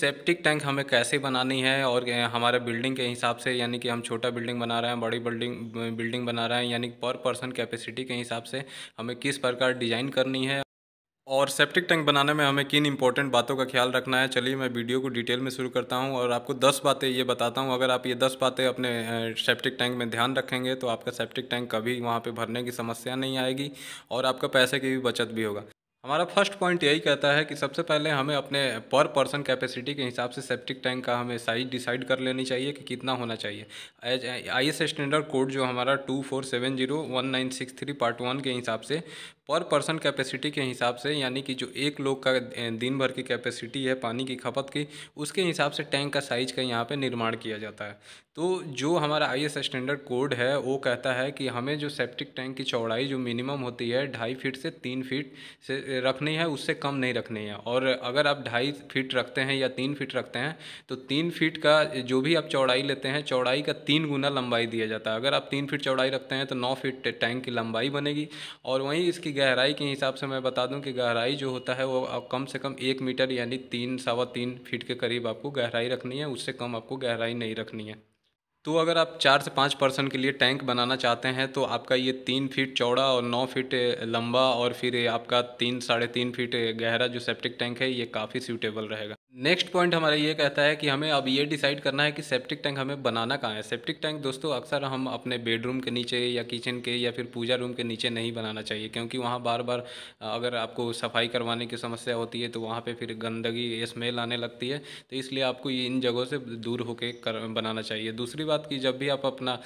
septic tank हमें कैसे बनानी है और हमारे बिल्डिंग के हिसाब से यानी कि हम छोटा बिल्डिंग बना रहे हैं बड़ी बिल्डिंग बिल्डिंग बना रहे हैं यानी पर पर्सन कैपेसिटी के हिसाब से हमें किस प्रकार डिज़ाइन करनी है और सेप्टिक टैंक बनाने में हमें किन इंपॉर्टेंट बातों का ख्याल रखना है चलिए मैं वीडियो को डिटेल में शुरू करता हूँ और आपको दस बातें ये बताता हूँ अगर आप ये दस बातें अपने सेप्टिक टैंक में ध्यान रखेंगे तो आपका सेप्टिक टैंक कभी वहाँ पर भरने की समस्या नहीं आएगी और आपका पैसे की भी बचत भी होगा हमारा फर्स्ट पॉइंट यही कहता है कि सबसे पहले हमें अपने पर पर्सन कैपेसिटी के हिसाब से सेप्टिक टैंक का हमें साइज डिसाइड कर लेनी चाहिए कि कितना होना चाहिए as I S standard code जो हमारा two four seven zero one nine six three part one के हिसाब से पर पर्सन कैपेसिटी के हिसाब से यानी कि जो एक लोग का दिन भर की कैपेसिटी है पानी की खपत की उसके हिसाब से टैंक का साइज का यहाँ पे निर्माण किया जाता है तो जो हमारा आई स्टैंडर्ड कोड है वो कहता है कि हमें जो सेप्टिक टैंक की चौड़ाई जो मिनिमम होती है ढाई फीट से तीन फीट से रखनी है उससे कम नहीं रखनी है और अगर आप ढाई फीट रखते हैं या तीन फीट रखते हैं तो तीन फीट का जो भी आप चौड़ाई लेते हैं चौड़ाई का तीन गुना लंबाई दिया जाता है अगर आप तीन फीट चौड़ाई रखते हैं तो नौ फीट टैंक की लंबाई बनेगी और वहीं इसकी गहराई के हिसाब से मैं बता दूं कि गहराई जो होता है वो आप कम से कम एक मीटर यानी तीन सवा तीन फीट के करीब आपको गहराई रखनी है उससे कम आपको गहराई नहीं रखनी है तो अगर आप चार से पाँच पर्सन के लिए टैंक बनाना चाहते हैं तो आपका ये तीन फीट चौड़ा और नौ फीट लंबा और फिर आपका तीन साढ़े तीन फीट गहरा जो सेप्टिक टैंक है ये काफ़ी सूटेबल रहेगा नेक्स्ट पॉइंट हमारा ये कहता है कि हमें अब ये डिसाइड करना है कि सेप्टिक टैंक हमें बनाना कहाँ है सेप्टिक टैंक दोस्तों अक्सर हम अपने बेडरूम के नीचे या किचन के या फिर पूजा रूम के नीचे नहीं बनाना चाहिए क्योंकि वहाँ बार बार अगर आपको सफाई करवाने की समस्या होती है तो वहाँ पे फिर गंदगी स्मेल आने लगती है तो इसलिए आपको इन जगहों से दूर होके कर बनाना चाहिए दूसरी बात कि जब भी आप अपना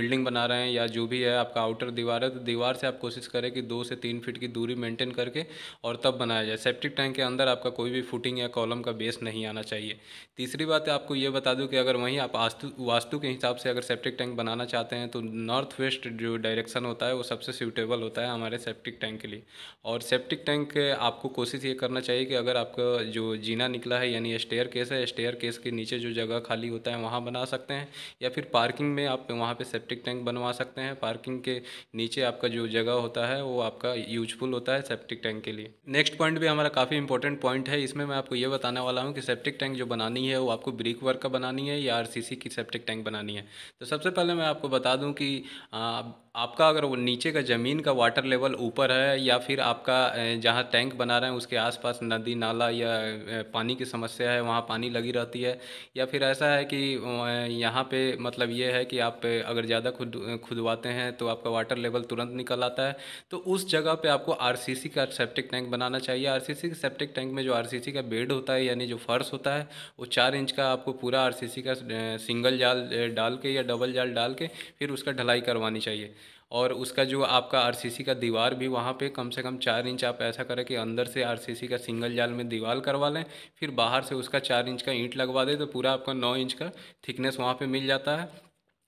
बिल्डिंग बना रहे हैं या जो भी है आपका आउटर दीवार है तो दीवार से आप कोशिश करें कि दो से तीन फीट की दूरी मेंटेन करके और तब बनाया जाए सेप्टिक टैंक के अंदर आपका कोई भी फुटिंग या कॉलम प्रॉब्लम का बेस नहीं आना चाहिए तीसरी बात है आपको ये बता दूँ कि अगर वहीं आप वास्तु वास्तु के हिसाब से अगर सेप्टिक टैंक बनाना चाहते हैं तो नॉर्थ वेस्ट जो डायरेक्शन होता है वो सबसे सूटेबल होता है हमारे सेप्टिक टैंक के लिए और सेप्टिक टैंक आपको कोशिश ये करना चाहिए कि अगर आपका जो जीना निकला है यानी स्टेयर केस है स्टेयर केस के नीचे जो जगह खाली होता है वहाँ बना सकते हैं या फिर पार्किंग में आप वहाँ पर सेप्टिक टैंक बनवा सकते हैं पार्किंग के नीचे आपका जो जगह होता है वो आपका यूजफुल होता है सेप्टिक टैंक के लिए नेक्स्ट पॉइंट भी हमारा काफ़ी इंपॉर्टेंट पॉइंट है इसमें मैं आपको ये बता बताने वाला हूँ कि सेप्टिक टैंक जो बनानी है वो आपको ब्रिक वर्क का बनानी है या आरसीसी की सेप्टिक टैंक बनानी है तो सबसे पहले मैं आपको बता दूँ कि आ, आपका अगर वो नीचे का ज़मीन का वाटर लेवल ऊपर है या फिर आपका जहाँ टैंक बना रहे हैं उसके आसपास नदी नाला या पानी की समस्या है वहाँ पानी लगी रहती है या फिर ऐसा है कि यहाँ पे मतलब ये है कि आप अगर ज़्यादा खुद खुदवाते हैं तो आपका वाटर लेवल तुरंत निकल आता है तो उस जगह पर आपको आर का सेप्टिक टैंक बनाना चाहिए आर के सेप्टिक टैंक में जो आर का बेड होता है यानी जो फर्श होता है वो चार इंच का आपको पूरा आर का सिंगल जाल डाल के या डबल जाल डाल के फिर उसका ढलाई करवानी चाहिए और उसका जो आपका आरसीसी का दीवार भी वहाँ पे कम से कम चार इंच आप ऐसा करें कि अंदर से आरसीसी का सिंगल जाल में दीवार करवा लें फिर बाहर से उसका चार इंच का ईंट लगवा दें तो पूरा आपका नौ इंच का थिकनेस वहाँ पर मिल जाता है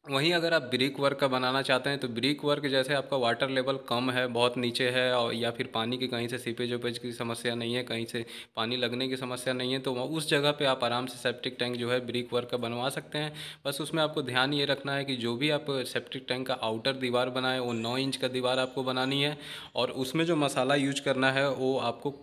वहीं अगर आप ब्रिक वर्क का बनाना चाहते हैं तो ब्रिक वर्क जैसे आपका वाटर लेवल कम है बहुत नीचे है और या फिर पानी की कहीं से सीपेज उपेज की समस्या नहीं है कहीं से पानी लगने की समस्या नहीं है तो उस जगह पे आप आराम से सेप्टिक टैंक जो है ब्रिक वर्क का बनवा सकते हैं बस उसमें आपको ध्यान ये रखना है कि जो भी आप सेप्टिक टैंक का आउटर दीवार बनाएं वो नौ इंच का दीवार आपको बनानी है और उसमें जो मसाला यूज करना है वो आपको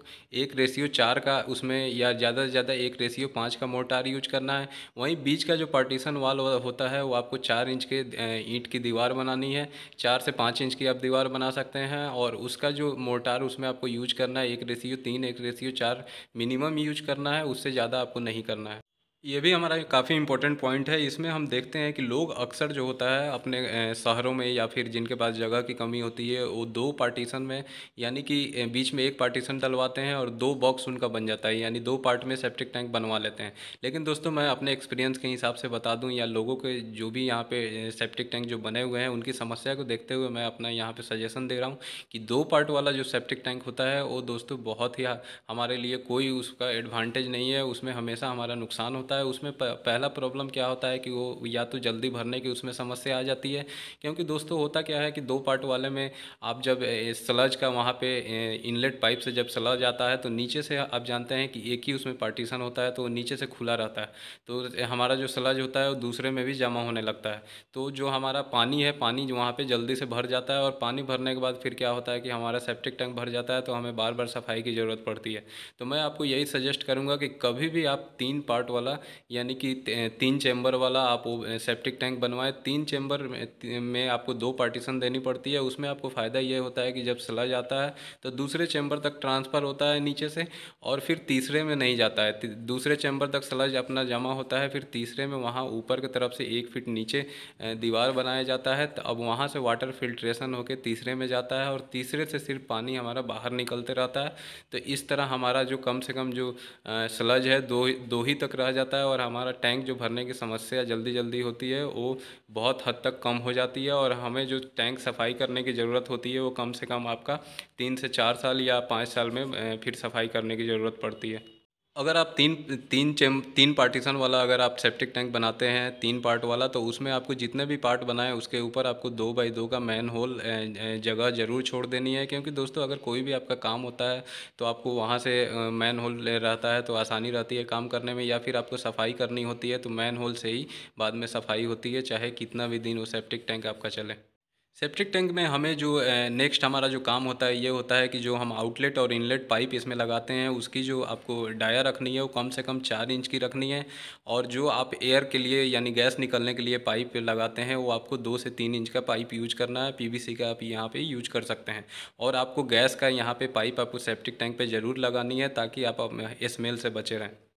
एक रेशियो चार का उसमें या ज़्यादा से ज़्यादा एक रेशियो पाँच का मोटार यूज करना है वहीं बीच का जो पार्टीशन वाल होता है वो आपको चार चार इंच के ईंट की दीवार बनानी है चार से पाँच इंच की आप दीवार बना सकते हैं और उसका जो मोर्टार उसमें आपको यूज करना है एक रेसियो तीन एक रेसियो चार मिनिमम यूज करना है उससे ज़्यादा आपको नहीं करना है ये भी हमारा काफ़ी इम्पोर्टेंट पॉइंट है इसमें हम देखते हैं कि लोग अक्सर जो होता है अपने शहरों में या फिर जिनके पास जगह की कमी होती है वो दो पार्टीशन में यानी कि बीच में एक पार्टीशन डलवाते हैं और दो बॉक्स उनका बन जाता है यानी दो पार्ट में सेप्टिक टैंक बनवा लेते हैं लेकिन दोस्तों मैं अपने एक्सपीरियंस के हिसाब से बता दूँ या लोगों के जो भी यहाँ पर सेप्टिक टैंक जो बने हुए हैं उनकी समस्या को देखते हुए मैं अपना यहाँ पर सजेशन दे रहा हूँ कि दो पार्ट वाला जो सेप्टिक टैंक होता है वो दोस्तों बहुत ही हमारे लिए कोई उसका एडवांटेज नहीं है उसमें हमेशा हमारा नुकसान होता है है उसमें पहला प्रॉब्लम क्या होता है कि वो या तो जल्दी भरने की उसमें समस्या आ जाती है क्योंकि दोस्तों होता क्या है कि दो पार्ट वाले में आप जब स्लज का वहाँ पे इनलेट पाइप से जब स्लज आता है तो नीचे से आप जानते हैं कि एक ही उसमें पार्टीशन होता है तो नीचे से खुला रहता है तो हमारा जो स्लज होता है वो दूसरे में भी जमा होने लगता है तो जो हमारा पानी है पानी जो वहाँ पर जल्दी से भर जाता है और पानी भरने के बाद फिर क्या होता है कि हमारा सेप्टिक टैंक भर जाता है तो हमें बार बार सफाई की ज़रूरत पड़ती है तो मैं आपको यही सजेस्ट करूँगा कि कभी भी आप तीन पार्ट वाला यानी कि तीन चैम्बर वाला आप सेप्टिक टैंक बनवाएं तीन चैम्बर में आपको दो पार्टीशन देनी पड़ती है उसमें आपको फ़ायदा ये होता है कि जब सला जाता है तो दूसरे चैम्बर तक ट्रांसफ़र होता है नीचे से और फिर तीसरे में नहीं जाता है दूसरे चैम्बर तक सलाज अपना जमा होता है फिर तीसरे में वहाँ ऊपर की तरफ से एक फिट नीचे दीवार बनाया जाता है तो अब वहाँ से वाटर फिल्ट्रेशन होकर तीसरे में जाता है और तीसरे से सिर्फ पानी हमारा बाहर निकलते रहता है तो इस तरह हमारा जो कम से कम जो स्लज है दो दो ही तक रह जाता जाता है और हमारा टैंक जो भरने की समस्या जल्दी जल्दी होती है वो बहुत हद तक कम हो जाती है और हमें जो टैंक सफाई करने की ज़रूरत होती है वो कम से कम आपका तीन से चार साल या पाँच साल में फिर सफाई करने की ज़रूरत पड़ती है अगर आप तीन तीन चेम तीन पार्टीशन वाला अगर आप सेप्टिक टैंक बनाते हैं तीन पार्ट वाला तो उसमें आपको जितने भी पार्ट बनाए उसके ऊपर आपको दो बाई दो का मैन होल जगह ज़रूर छोड़ देनी है क्योंकि दोस्तों अगर कोई भी आपका काम होता है तो आपको वहाँ से मैन होल रहता है तो आसानी रहती है काम करने में या फिर आपको सफाई करनी होती है तो मैन होल से ही बाद में सफाई होती है चाहे कितना भी दिन वो सेप्टिक टैंक आपका चले सेप्टिक टैंक में हमें जो नेक्स्ट हमारा जो काम होता है ये होता है कि जो हम आउटलेट और इनलेट पाइप इसमें लगाते हैं उसकी जो आपको डाया रखनी है वो कम से कम चार इंच की रखनी है और जो आप एयर के लिए यानी गैस निकलने के लिए पाइप लगाते हैं वो आपको दो से तीन इंच का पाइप यूज करना है पी का आप यहाँ पर यूज कर सकते हैं और आपको गैस का यहाँ पर पाइप आपको सेप्टिक टैंक पर ज़रूर लगानी है ताकि आप स्मेल से बचे रहें